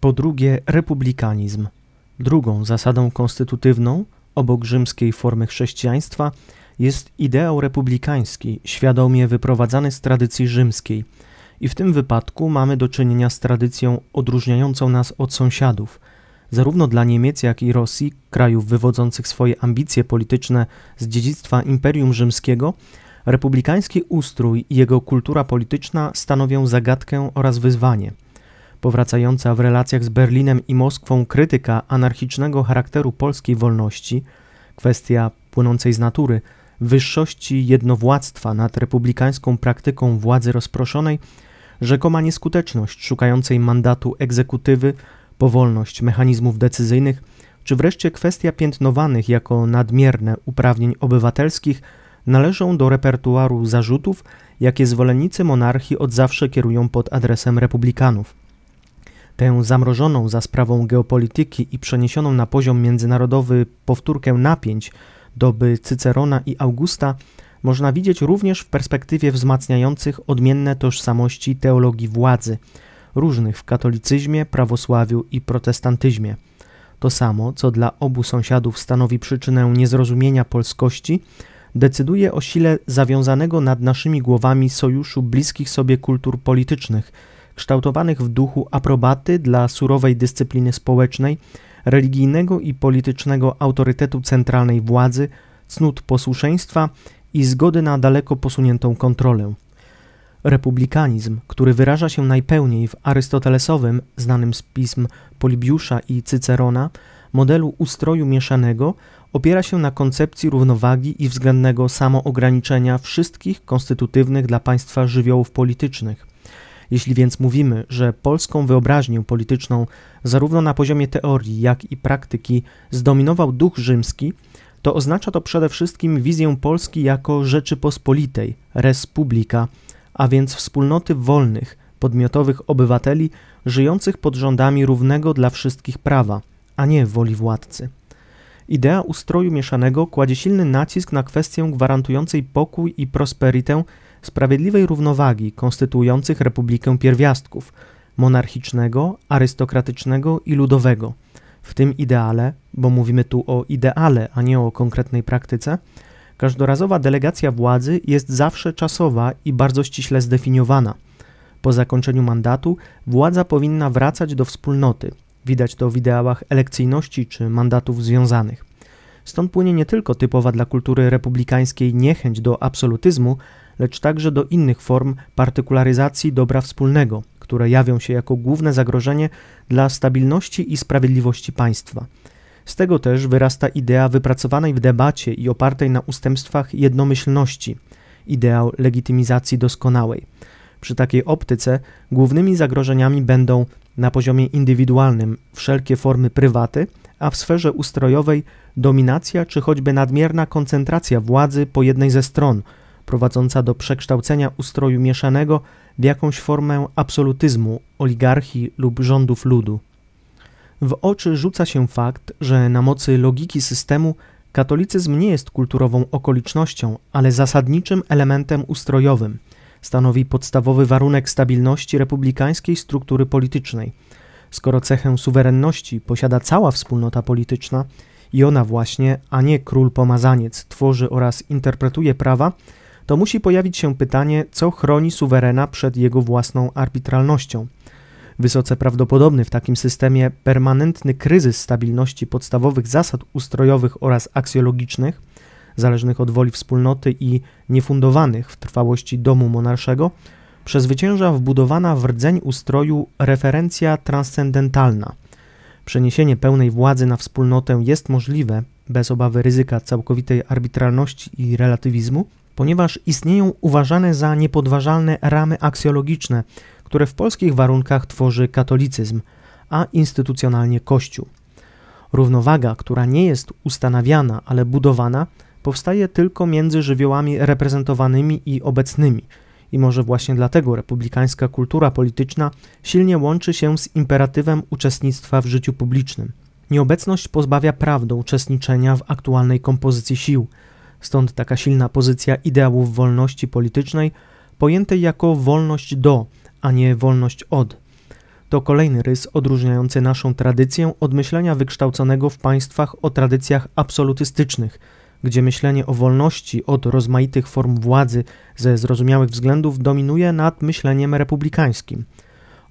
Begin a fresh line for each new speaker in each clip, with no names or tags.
Po drugie, republikanizm. Drugą zasadą konstytutywną, obok rzymskiej formy chrześcijaństwa, jest ideał republikański, świadomie wyprowadzany z tradycji rzymskiej. I w tym wypadku mamy do czynienia z tradycją odróżniającą nas od sąsiadów. Zarówno dla Niemiec, jak i Rosji, krajów wywodzących swoje ambicje polityczne z dziedzictwa Imperium Rzymskiego, republikański ustrój i jego kultura polityczna stanowią zagadkę oraz wyzwanie – Powracająca w relacjach z Berlinem i Moskwą krytyka anarchicznego charakteru polskiej wolności, kwestia płynącej z natury, wyższości jednowładztwa nad republikańską praktyką władzy rozproszonej, rzekoma nieskuteczność szukającej mandatu egzekutywy, powolność mechanizmów decyzyjnych, czy wreszcie kwestia piętnowanych jako nadmierne uprawnień obywatelskich należą do repertuaru zarzutów, jakie zwolennicy monarchii od zawsze kierują pod adresem republikanów tę zamrożoną za sprawą geopolityki i przeniesioną na poziom międzynarodowy powtórkę napięć doby Cycerona i Augusta można widzieć również w perspektywie wzmacniających odmienne tożsamości teologii władzy, różnych w katolicyzmie, prawosławiu i protestantyzmie. To samo, co dla obu sąsiadów stanowi przyczynę niezrozumienia polskości, decyduje o sile zawiązanego nad naszymi głowami sojuszu bliskich sobie kultur politycznych – kształtowanych w duchu aprobaty dla surowej dyscypliny społecznej, religijnego i politycznego autorytetu centralnej władzy, cnót posłuszeństwa i zgody na daleko posuniętą kontrolę. Republikanizm, który wyraża się najpełniej w arystotelesowym, znanym z pism Polibiusza i Cycerona, modelu ustroju mieszanego, opiera się na koncepcji równowagi i względnego samoograniczenia wszystkich konstytutywnych dla państwa żywiołów politycznych – jeśli więc mówimy, że polską wyobraźnię polityczną zarówno na poziomie teorii, jak i praktyki zdominował duch rzymski, to oznacza to przede wszystkim wizję Polski jako Rzeczypospolitej, Respublika, a więc wspólnoty wolnych, podmiotowych obywateli żyjących pod rządami równego dla wszystkich prawa, a nie woli władcy. Idea ustroju mieszanego kładzie silny nacisk na kwestię gwarantującej pokój i prosperitę sprawiedliwej równowagi konstytuujących Republikę Pierwiastków monarchicznego, arystokratycznego i ludowego. W tym ideale, bo mówimy tu o ideale, a nie o konkretnej praktyce, każdorazowa delegacja władzy jest zawsze czasowa i bardzo ściśle zdefiniowana. Po zakończeniu mandatu władza powinna wracać do wspólnoty. Widać to w ideałach elekcyjności czy mandatów związanych. Stąd płynie nie tylko typowa dla kultury republikańskiej niechęć do absolutyzmu, lecz także do innych form partykularyzacji dobra wspólnego, które jawią się jako główne zagrożenie dla stabilności i sprawiedliwości państwa. Z tego też wyrasta idea wypracowanej w debacie i opartej na ustępstwach jednomyślności, ideał legitymizacji doskonałej. Przy takiej optyce głównymi zagrożeniami będą na poziomie indywidualnym wszelkie formy prywaty, a w sferze ustrojowej dominacja czy choćby nadmierna koncentracja władzy po jednej ze stron – prowadząca do przekształcenia ustroju mieszanego w jakąś formę absolutyzmu, oligarchii lub rządów ludu. W oczy rzuca się fakt, że na mocy logiki systemu katolicyzm nie jest kulturową okolicznością, ale zasadniczym elementem ustrojowym. Stanowi podstawowy warunek stabilności republikańskiej struktury politycznej. Skoro cechę suwerenności posiada cała wspólnota polityczna i ona właśnie, a nie król pomazaniec, tworzy oraz interpretuje prawa, to musi pojawić się pytanie, co chroni suwerena przed jego własną arbitralnością. Wysoce prawdopodobny w takim systemie permanentny kryzys stabilności podstawowych zasad ustrojowych oraz aksjologicznych, zależnych od woli wspólnoty i niefundowanych w trwałości domu monarszego, przezwycięża wbudowana w rdzeń ustroju referencja transcendentalna. Przeniesienie pełnej władzy na wspólnotę jest możliwe bez obawy ryzyka całkowitej arbitralności i relatywizmu, ponieważ istnieją uważane za niepodważalne ramy aksjologiczne, które w polskich warunkach tworzy katolicyzm, a instytucjonalnie Kościół. Równowaga, która nie jest ustanawiana, ale budowana, powstaje tylko między żywiołami reprezentowanymi i obecnymi. I może właśnie dlatego republikańska kultura polityczna silnie łączy się z imperatywem uczestnictwa w życiu publicznym. Nieobecność pozbawia do uczestniczenia w aktualnej kompozycji sił – Stąd taka silna pozycja ideałów wolności politycznej, pojętej jako wolność do, a nie wolność od. To kolejny rys odróżniający naszą tradycję od myślenia wykształconego w państwach o tradycjach absolutystycznych, gdzie myślenie o wolności od rozmaitych form władzy ze zrozumiałych względów dominuje nad myśleniem republikańskim –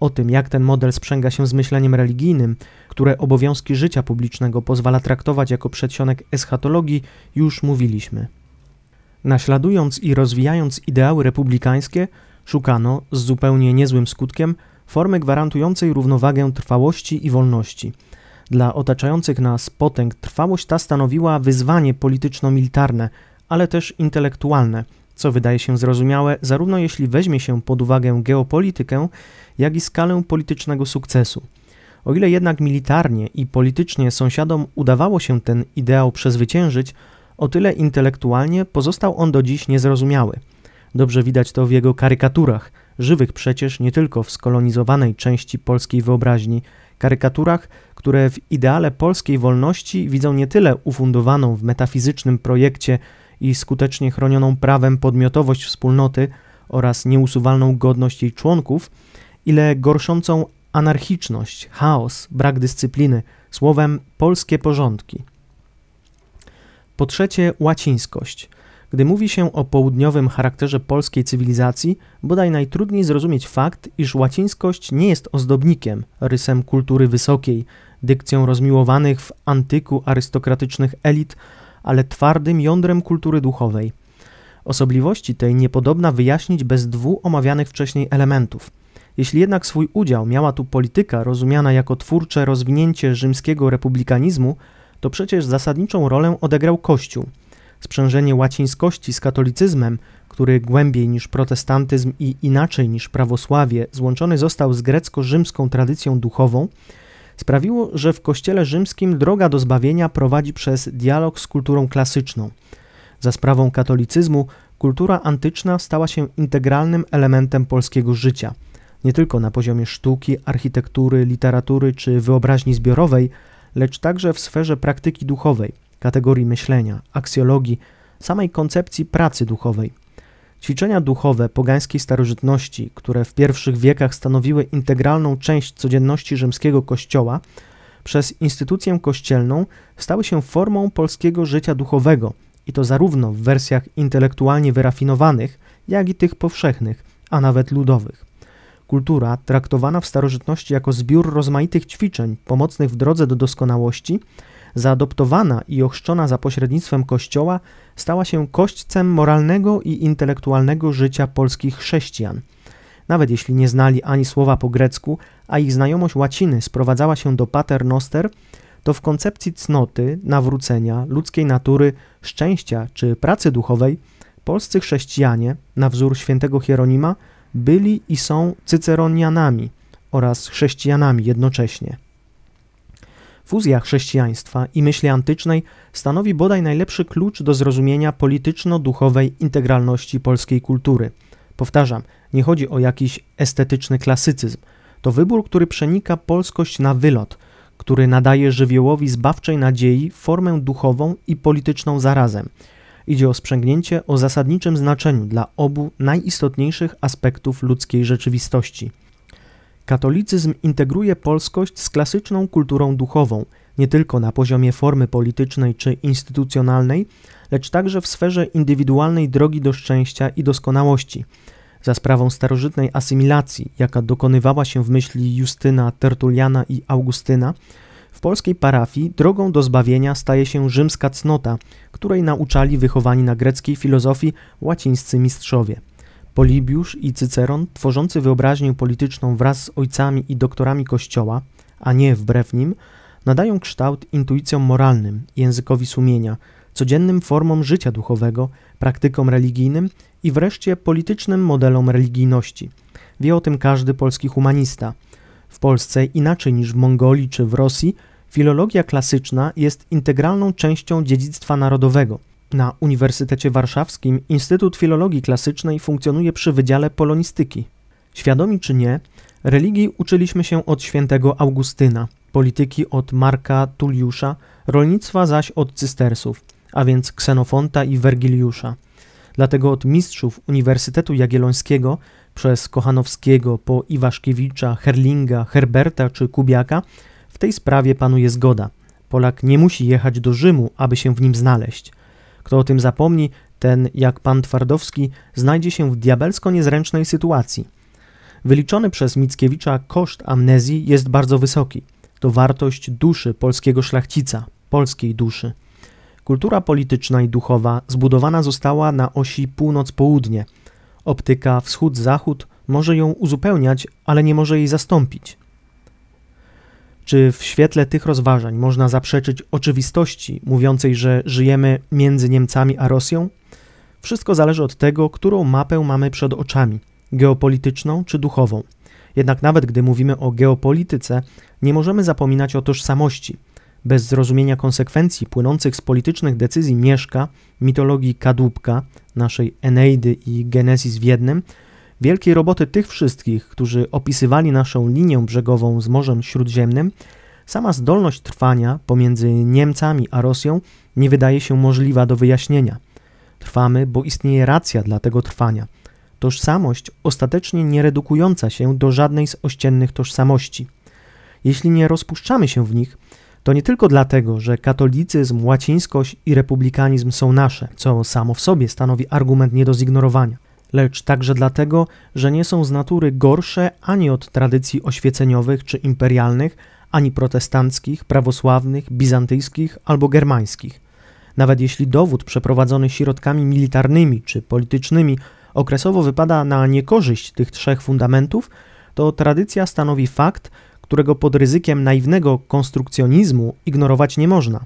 o tym, jak ten model sprzęga się z myśleniem religijnym, które obowiązki życia publicznego pozwala traktować jako przedsionek eschatologii, już mówiliśmy. Naśladując i rozwijając ideały republikańskie, szukano, z zupełnie niezłym skutkiem, formy gwarantującej równowagę trwałości i wolności. Dla otaczających nas potęg trwałość ta stanowiła wyzwanie polityczno-militarne, ale też intelektualne – co wydaje się zrozumiałe, zarówno jeśli weźmie się pod uwagę geopolitykę, jak i skalę politycznego sukcesu. O ile jednak militarnie i politycznie sąsiadom udawało się ten ideał przezwyciężyć, o tyle intelektualnie pozostał on do dziś niezrozumiały. Dobrze widać to w jego karykaturach, żywych przecież nie tylko w skolonizowanej części polskiej wyobraźni, karykaturach, które w ideale polskiej wolności widzą nie tyle ufundowaną w metafizycznym projekcie i skutecznie chronioną prawem podmiotowość wspólnoty oraz nieusuwalną godność jej członków, ile gorszącą anarchiczność, chaos, brak dyscypliny, słowem polskie porządki. Po trzecie, łacińskość. Gdy mówi się o południowym charakterze polskiej cywilizacji, bodaj najtrudniej zrozumieć fakt, iż łacińskość nie jest ozdobnikiem, rysem kultury wysokiej, dykcją rozmiłowanych w antyku arystokratycznych elit ale twardym jądrem kultury duchowej. Osobliwości tej niepodobna wyjaśnić bez dwóch omawianych wcześniej elementów. Jeśli jednak swój udział miała tu polityka rozumiana jako twórcze rozwinięcie rzymskiego republikanizmu, to przecież zasadniczą rolę odegrał Kościół. Sprzężenie łacińskości z katolicyzmem, który głębiej niż protestantyzm i inaczej niż prawosławie złączony został z grecko-rzymską tradycją duchową, sprawiło, że w Kościele Rzymskim droga do zbawienia prowadzi przez dialog z kulturą klasyczną. Za sprawą katolicyzmu kultura antyczna stała się integralnym elementem polskiego życia, nie tylko na poziomie sztuki, architektury, literatury czy wyobraźni zbiorowej, lecz także w sferze praktyki duchowej, kategorii myślenia, aksjologii, samej koncepcji pracy duchowej. Ćwiczenia duchowe pogańskiej starożytności, które w pierwszych wiekach stanowiły integralną część codzienności rzymskiego kościoła, przez instytucję kościelną stały się formą polskiego życia duchowego i to zarówno w wersjach intelektualnie wyrafinowanych, jak i tych powszechnych, a nawet ludowych. Kultura, traktowana w starożytności jako zbiór rozmaitych ćwiczeń pomocnych w drodze do doskonałości, zaadoptowana i ochrzczona za pośrednictwem Kościoła, stała się kośćcem moralnego i intelektualnego życia polskich chrześcijan. Nawet jeśli nie znali ani słowa po grecku, a ich znajomość łaciny sprowadzała się do paternoster, to w koncepcji cnoty, nawrócenia, ludzkiej natury, szczęścia czy pracy duchowej, polscy chrześcijanie, na wzór świętego Hieronima, byli i są cyceronianami oraz chrześcijanami jednocześnie. Fuzja chrześcijaństwa i myśli antycznej stanowi bodaj najlepszy klucz do zrozumienia polityczno-duchowej integralności polskiej kultury. Powtarzam, nie chodzi o jakiś estetyczny klasycyzm. To wybór, który przenika polskość na wylot, który nadaje żywiołowi zbawczej nadziei formę duchową i polityczną zarazem. Idzie o sprzęgnięcie o zasadniczym znaczeniu dla obu najistotniejszych aspektów ludzkiej rzeczywistości – Katolicyzm integruje polskość z klasyczną kulturą duchową, nie tylko na poziomie formy politycznej czy instytucjonalnej, lecz także w sferze indywidualnej drogi do szczęścia i doskonałości. Za sprawą starożytnej asymilacji, jaka dokonywała się w myśli Justyna, Tertuliana i Augustyna, w polskiej parafii drogą do zbawienia staje się rzymska cnota, której nauczali wychowani na greckiej filozofii łacińscy mistrzowie. Polibiusz i Cyceron, tworzący wyobraźnię polityczną wraz z ojcami i doktorami Kościoła, a nie wbrew nim, nadają kształt intuicjom moralnym, językowi sumienia, codziennym formom życia duchowego, praktykom religijnym i wreszcie politycznym modelom religijności. Wie o tym każdy polski humanista. W Polsce, inaczej niż w Mongolii czy w Rosji, filologia klasyczna jest integralną częścią dziedzictwa narodowego – na Uniwersytecie Warszawskim Instytut Filologii Klasycznej funkcjonuje przy Wydziale Polonistyki. Świadomi czy nie, religii uczyliśmy się od świętego Augustyna, polityki od Marka Tulliusza, rolnictwa zaś od cystersów, a więc Ksenofonta i Wergiliusza. Dlatego od mistrzów Uniwersytetu Jagiellońskiego, przez Kochanowskiego po Iwaszkiewicza, Herlinga, Herberta czy Kubiaka, w tej sprawie panuje zgoda. Polak nie musi jechać do Rzymu, aby się w nim znaleźć – kto o tym zapomni, ten, jak pan Twardowski, znajdzie się w diabelsko niezręcznej sytuacji. Wyliczony przez Mickiewicza koszt amnezji jest bardzo wysoki. To wartość duszy polskiego szlachcica, polskiej duszy. Kultura polityczna i duchowa zbudowana została na osi północ-południe. Optyka wschód-zachód może ją uzupełniać, ale nie może jej zastąpić. Czy w świetle tych rozważań można zaprzeczyć oczywistości mówiącej, że żyjemy między Niemcami a Rosją? Wszystko zależy od tego, którą mapę mamy przed oczami geopolityczną czy duchową. Jednak nawet gdy mówimy o geopolityce, nie możemy zapominać o tożsamości. Bez zrozumienia konsekwencji płynących z politycznych decyzji Mieszka, mitologii Kadłubka, naszej Eneidy i Genesis w jednym, Wielkiej roboty tych wszystkich, którzy opisywali naszą linię brzegową z Morzem Śródziemnym, sama zdolność trwania pomiędzy Niemcami a Rosją nie wydaje się możliwa do wyjaśnienia. Trwamy, bo istnieje racja dla tego trwania. Tożsamość ostatecznie nie redukująca się do żadnej z ościennych tożsamości. Jeśli nie rozpuszczamy się w nich, to nie tylko dlatego, że katolicyzm, łacińskość i republikanizm są nasze, co samo w sobie stanowi argument nie do zignorowania lecz także dlatego, że nie są z natury gorsze ani od tradycji oświeceniowych czy imperialnych, ani protestanckich, prawosławnych, bizantyjskich albo germańskich. Nawet jeśli dowód przeprowadzony środkami militarnymi czy politycznymi okresowo wypada na niekorzyść tych trzech fundamentów, to tradycja stanowi fakt, którego pod ryzykiem naiwnego konstrukcjonizmu ignorować nie można.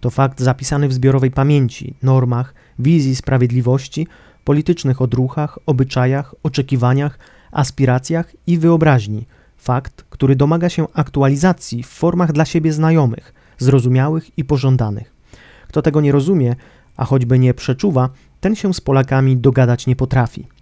To fakt zapisany w zbiorowej pamięci, normach, wizji sprawiedliwości politycznych odruchach, obyczajach, oczekiwaniach, aspiracjach i wyobraźni. Fakt, który domaga się aktualizacji w formach dla siebie znajomych, zrozumiałych i pożądanych. Kto tego nie rozumie, a choćby nie przeczuwa, ten się z Polakami dogadać nie potrafi.